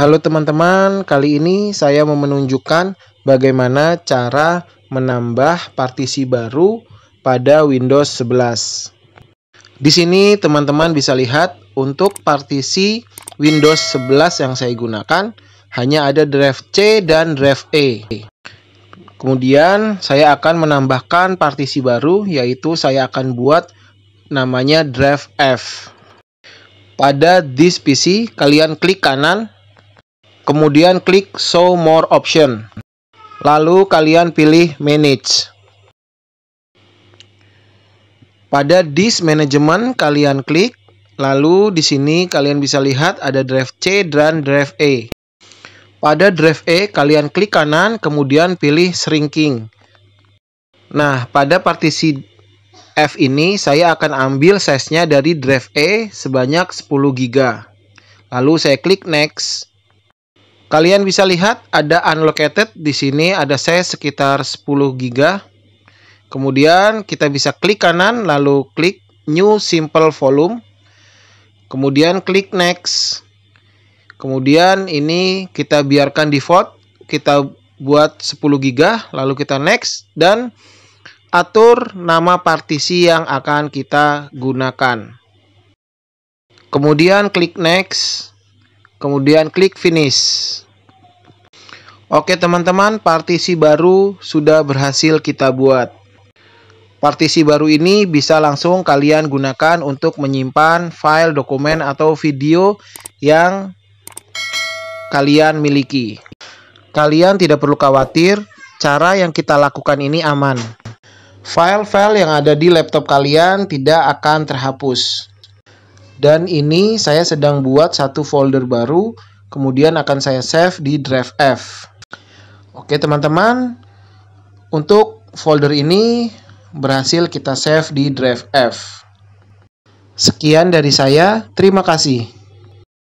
Halo teman-teman, kali ini saya mau menunjukkan bagaimana cara menambah partisi baru pada Windows 11. Di sini teman-teman bisa lihat untuk partisi Windows 11 yang saya gunakan hanya ada drive C dan drive E. Kemudian saya akan menambahkan partisi baru yaitu saya akan buat namanya drive F. Pada this PC kalian klik kanan Kemudian klik Show More Option. Lalu kalian pilih Manage. Pada disk management kalian klik, lalu di sini kalian bisa lihat ada drive C dan drive E. Pada drive E kalian klik kanan kemudian pilih shrinking. Nah, pada partisi F ini saya akan ambil size-nya dari drive E sebanyak 10 GB. Lalu saya klik next. Kalian bisa lihat ada unlocated di sini ada saya sekitar 10 GB. Kemudian kita bisa klik kanan lalu klik new simple volume. Kemudian klik next. Kemudian ini kita biarkan default, kita buat 10 GB lalu kita next dan atur nama partisi yang akan kita gunakan. Kemudian klik next kemudian klik finish. Oke teman-teman, partisi baru sudah berhasil kita buat. Partisi baru ini bisa langsung kalian gunakan untuk menyimpan file dokumen atau video yang kalian miliki. Kalian tidak perlu khawatir, cara yang kita lakukan ini aman. File-file yang ada di laptop kalian tidak akan terhapus. Dan ini saya sedang buat satu folder baru, kemudian akan saya save di drive F. Oke teman-teman, untuk folder ini berhasil kita save di drive F. Sekian dari saya, terima kasih.